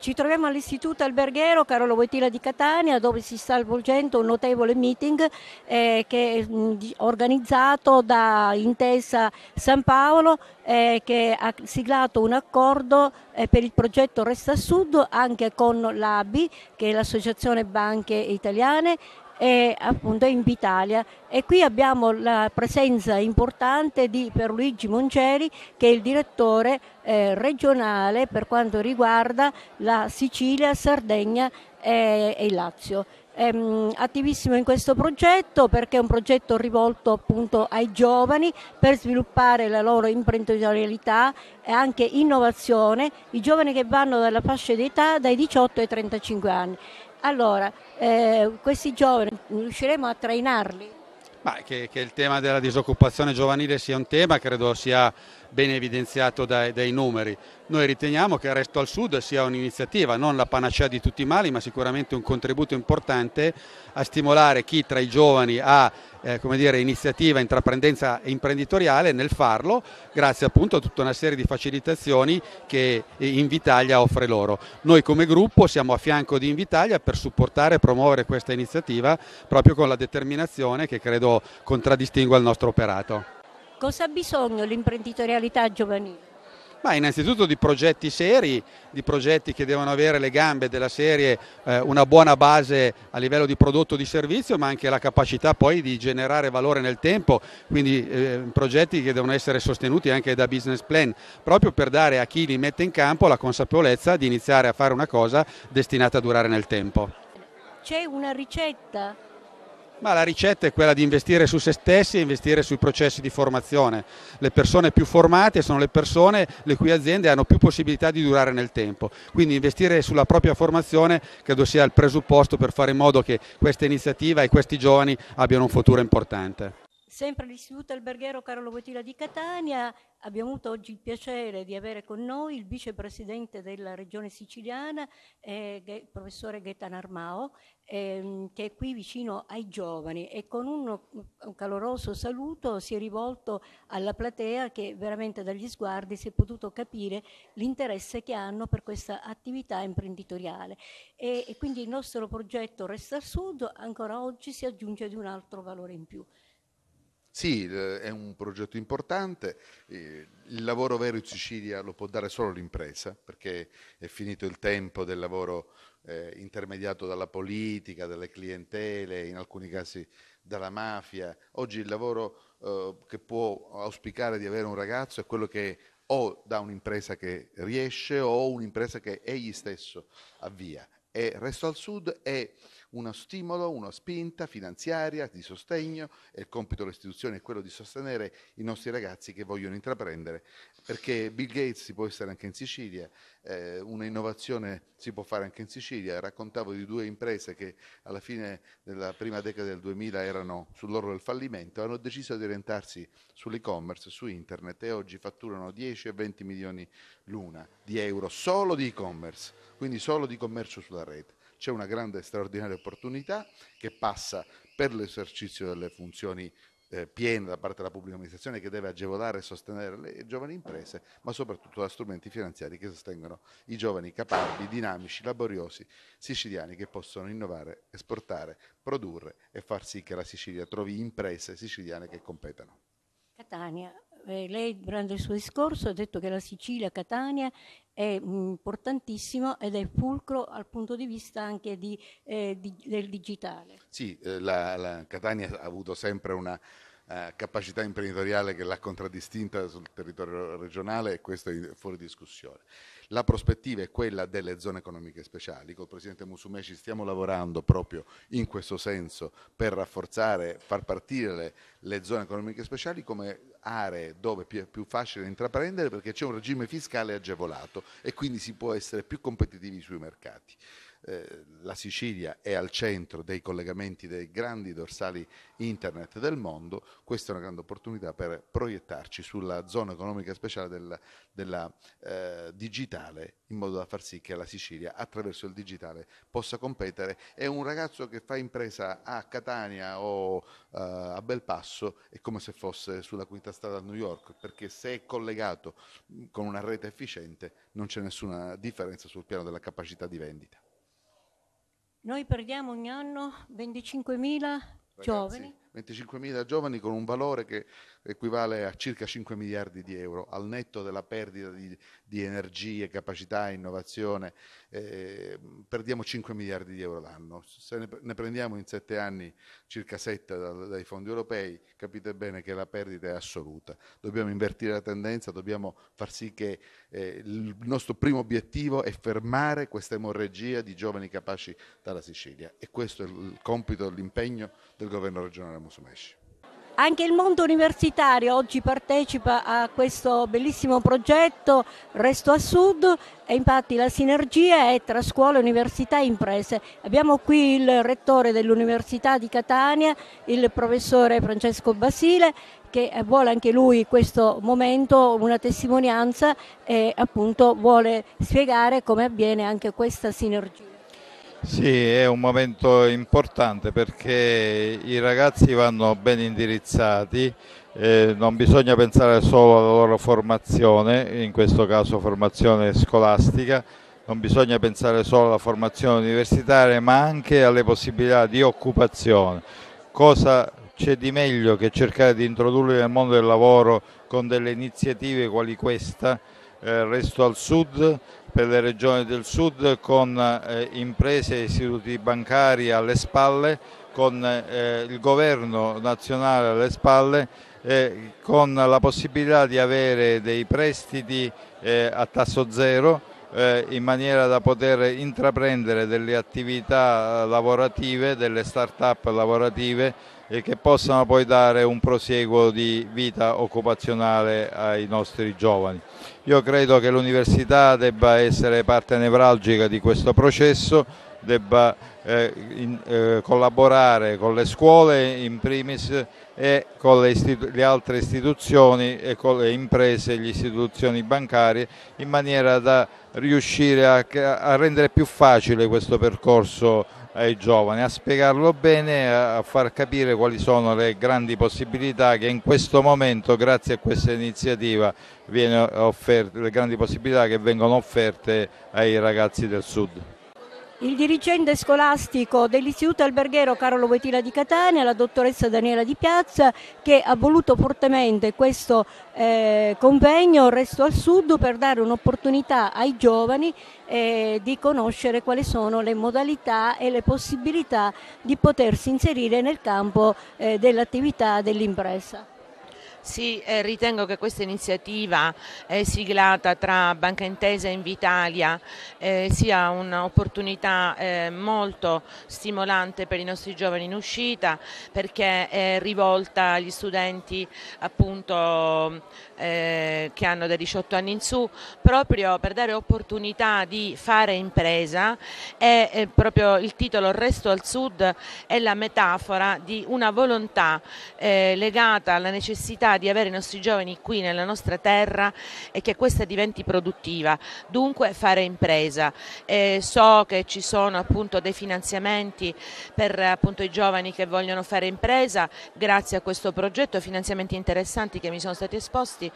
Ci troviamo all'Istituto Alberghiero Carolo Boitila di Catania dove si sta svolgendo un notevole meeting eh, che, mh, mm, organizzato da Intesa San Paolo eh, che ha siglato un accordo eh, per il progetto Resta Sud anche con l'ABI che è l'Associazione Banche Italiane e appunto in Vitalia e qui abbiamo la presenza importante di Perluigi Monceri che è il direttore eh, regionale per quanto riguarda la Sicilia, Sardegna e, eh, e il Lazio ehm, attivissimo in questo progetto perché è un progetto rivolto appunto ai giovani per sviluppare la loro imprenditorialità e anche innovazione, i giovani che vanno dalla fascia d'età dai 18 ai 35 anni. Allora, eh, questi giovani riusciremo a trainarli? Che, che, il tema della disoccupazione giovanile sia un tema, credo sia ben evidenziato dai, dai, numeri. Noi riteniamo che il resto al sud sia un'iniziativa, non la panacea di tutti i mali, ma sicuramente un contributo importante a stimolare chi tra i giovani ha eh, come dire, iniziativa, intraprendenza e imprenditoriale nel farlo, grazie appunto a tutta una serie di facilitazioni che Invitalia offre loro. Noi come gruppo siamo a fianco di Invitalia per supportare e promuovere questa iniziativa proprio con la determinazione che credo contraddistingua il nostro operato. Cosa ha bisogno l'imprenditorialità giovanile? Ma innanzitutto di progetti seri, di progetti che devono avere le gambe della serie, eh, una buona base a livello di prodotto di servizio, ma anche la capacità poi di generare valore nel tempo, quindi eh, progetti che devono essere sostenuti anche da business plan, proprio per dare a chi li mette in campo la consapevolezza di iniziare a fare una cosa destinata a durare nel tempo. C'è una ricetta ma la ricetta è quella di investire su se stessi e investire sui processi di formazione. Le persone più formate sono le persone le cui aziende hanno più possibilità di durare nel tempo. Quindi investire sulla propria formazione credo sia il presupposto per fare in modo che questa iniziativa e questi giovani abbiano un futuro importante. Sempre all'Istituto Alberghiero Carlo Bottila di Catania abbiamo avuto oggi il piacere di avere con noi il vicepresidente della regione siciliana, eh, il professore Gaetan Armao, ehm, che è qui vicino ai giovani e con uno, un caloroso saluto si è rivolto alla platea che veramente dagli sguardi si è potuto capire l'interesse che hanno per questa attività imprenditoriale. E, e quindi il nostro progetto Resta al Sud ancora oggi si aggiunge di un altro valore in più. Sì, è un progetto importante, il lavoro vero in Sicilia lo può dare solo l'impresa, perché è finito il tempo del lavoro eh, intermediato dalla politica, dalle clientele, in alcuni casi dalla mafia. Oggi il lavoro eh, che può auspicare di avere un ragazzo è quello che o da un'impresa che riesce o un'impresa che egli stesso avvia. E Resto al Sud è uno stimolo, una spinta finanziaria, di sostegno e il compito delle istituzioni è quello di sostenere i nostri ragazzi che vogliono intraprendere, perché Bill Gates si può essere anche in Sicilia, eh, un'innovazione si può fare anche in Sicilia, raccontavo di due imprese che alla fine della prima decada del 2000 erano sull'orlo del fallimento, hanno deciso di orientarsi sull'e-commerce, su internet e oggi fatturano 10 e 20 milioni l'una di euro solo di e-commerce, quindi solo di commercio sulla rete. C'è una grande e straordinaria opportunità che passa per l'esercizio delle funzioni eh, piene da parte della pubblica amministrazione che deve agevolare e sostenere le giovani imprese, ma soprattutto da strumenti finanziari che sostengono i giovani capaci, dinamici, laboriosi siciliani che possono innovare, esportare, produrre e far sì che la Sicilia trovi imprese siciliane che competano. Catania, eh, lei durante il suo discorso ha detto che la Sicilia, Catania è mm, importantissimo ed è fulcro dal punto di vista anche di, eh, di, del digitale. Sì, eh, la, la Catania ha avuto sempre una eh, capacità imprenditoriale che l'ha contraddistinta sul territorio regionale e questo è fuori discussione. La prospettiva è quella delle zone economiche speciali. Col Presidente Musumeci stiamo lavorando proprio in questo senso per rafforzare, far partire le, le zone economiche speciali come aree dove è più facile intraprendere perché c'è un regime fiscale agevolato e quindi si può essere più competitivi sui mercati. Eh, la Sicilia è al centro dei collegamenti dei grandi dorsali internet del mondo, questa è una grande opportunità per proiettarci sulla zona economica speciale del, della eh, digitale digitale in modo da far sì che la Sicilia attraverso il digitale possa competere e un ragazzo che fa impresa a Catania o uh, a Belpasso è come se fosse sulla quinta strada a New York perché se è collegato mm, con una rete efficiente non c'è nessuna differenza sul piano della capacità di vendita. Noi perdiamo ogni anno 25.000 Ragazzi, giovani 25.000 giovani con un valore che equivale a circa 5 miliardi di euro, al netto della perdita di, di energie, capacità, innovazione, eh, perdiamo 5 miliardi di euro l'anno. Se ne, ne prendiamo in 7 anni circa 7 da, dai fondi europei, capite bene che la perdita è assoluta. Dobbiamo invertire la tendenza, dobbiamo far sì che eh, il nostro primo obiettivo è fermare questa emorragia di giovani capaci dalla Sicilia e questo è il compito, l'impegno del governo regionale. Erasmus Mesh. Anche il mondo universitario oggi partecipa a questo bellissimo progetto Resto a Sud e infatti la sinergia è tra scuole, università e imprese. Abbiamo qui il rettore dell'Università di Catania, il professore Francesco Basile, che vuole anche lui in questo momento una testimonianza e appunto vuole spiegare come avviene anche questa sinergia. Sì, è un momento importante perché i ragazzi vanno ben indirizzati, eh, non bisogna pensare solo alla loro formazione, in questo caso formazione scolastica, non bisogna pensare solo alla formazione universitaria ma anche alle possibilità di occupazione. Cosa c'è di meglio che cercare di introdurli nel mondo del lavoro con delle iniziative quali questa? Eh, resto al Sud per le regioni del Sud con eh, imprese e istituti bancari alle spalle, con eh, il governo nazionale alle spalle eh, con la possibilità di avere dei prestiti eh, a tasso zero eh, in maniera da poter intraprendere delle attività lavorative, delle start-up lavorative e che possano poi dare un prosieguo di vita occupazionale ai nostri giovani. Io credo che l'università debba essere parte nevralgica di questo processo, debba eh, in, eh, collaborare con le scuole in primis e con le, le, altre istituzioni e con le imprese e le istituzioni bancarie in maniera da riuscire a, a rendere più facile questo percorso ai giovani, a spiegarlo bene, a far capire quali sono le grandi possibilità che in questo momento grazie a questa iniziativa viene offerte, le grandi possibilità che vengono offerte ai ragazzi del sud. Il dirigente scolastico dell'Istituto Alberghiero Carlo Boetina di Catania, la dottoressa Daniela Di Piazza, che ha voluto fortemente questo eh, convegno Resto al Sud per dare un'opportunità ai giovani eh, di conoscere quali sono le modalità e le possibilità di potersi inserire nel campo eh, dell'attività dell'impresa. Sì, eh, ritengo che questa iniziativa eh, siglata tra Banca Intesa e Invitalia eh, sia un'opportunità eh, molto stimolante per i nostri giovani in uscita perché è rivolta agli studenti appunto, eh, che hanno da 18 anni in su proprio per dare opportunità di fare impresa e eh, proprio il titolo Resto al Sud è la metafora di una volontà legata alla necessità di avere i nostri giovani qui nella nostra terra e che questa diventi produttiva, dunque fare impresa. E so che ci sono appunto dei finanziamenti per appunto, i giovani che vogliono fare impresa grazie a questo progetto, finanziamenti interessanti che mi sono stati esposti,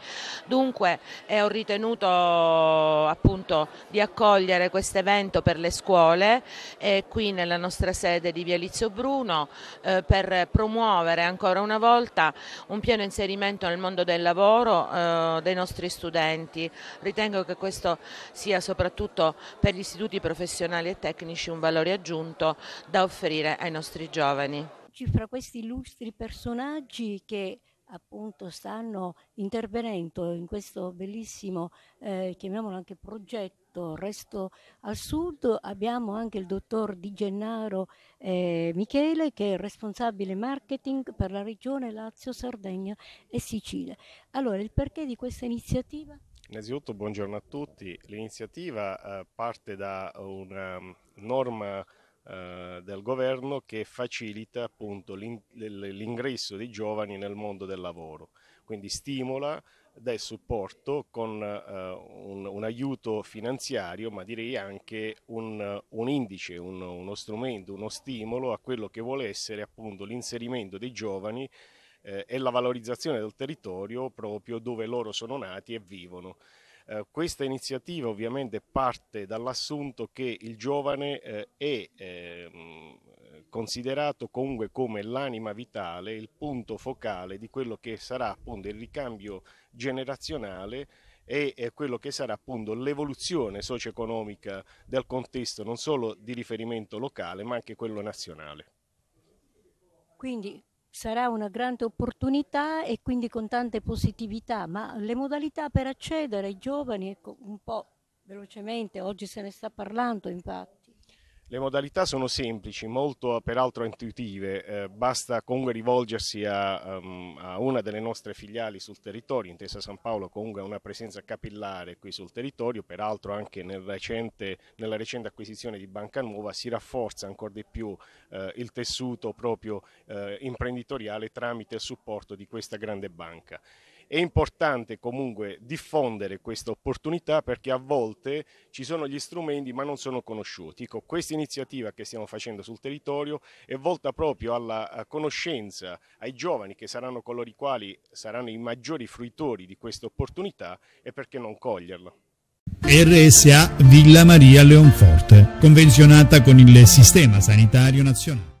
dunque eh, ho ritenuto appunto di accogliere questo evento per le scuole eh, qui nella nostra sede di Via Lizio Bruno eh, per promuovere ancora una volta un pieno inserimento l'inserimento nel mondo del lavoro eh, dei nostri studenti. Ritengo che questo sia soprattutto per gli istituti professionali e tecnici un valore aggiunto da offrire ai nostri giovani. Fra questi illustri personaggi che appunto stanno intervenendo in questo bellissimo, eh, chiamiamolo anche progetto, Resto al Sud. Abbiamo anche il dottor Di Gennaro eh, Michele che è responsabile marketing per la regione Lazio, Sardegna e Sicilia. Allora, il perché di questa iniziativa? Innanzitutto buongiorno a tutti. L'iniziativa eh, parte da una mm, norma eh, del governo che facilita appunto l'ingresso dei giovani nel mondo del lavoro, quindi stimola del supporto con eh, un, un, aiuto finanziario, ma direi anche un, un indice, un, uno strumento, uno stimolo a quello che vuole essere appunto l'inserimento dei giovani eh, e la valorizzazione del territorio proprio dove loro sono nati e vivono. Eh, questa iniziativa ovviamente parte dall'assunto che il giovane eh, è eh, considerato comunque come l'anima vitale, il punto focale di quello che sarà appunto il ricambio generazionale e quello che sarà appunto l'evoluzione socio-economica del contesto non solo di riferimento locale ma anche quello nazionale. Quindi sarà una grande opportunità e quindi con tante positività, ma le modalità per accedere ai giovani, ecco, un po' velocemente, oggi se ne sta parlando infatti. Le modalità sono semplici, molto peraltro intuitive, eh, basta comunque rivolgersi a, um, a, una delle nostre filiali sul territorio, Intesa San Paolo comunque ha una presenza capillare qui sul territorio, peraltro anche nel recente, nella recente acquisizione di Banca Nuova si rafforza ancora di più eh, il tessuto proprio eh, imprenditoriale tramite il supporto di questa grande banca. È importante comunque diffondere questa opportunità perché a volte ci sono gli strumenti ma non sono conosciuti. Ecco, questa iniziativa che stiamo facendo sul territorio è volta proprio alla eh, conoscenza ai giovani che saranno coloro i quali saranno i maggiori fruitori di questa opportunità e perché non coglierla. RSA Villa Maria Leonforte, convenzionata con il Sistema Sanitario Nazionale.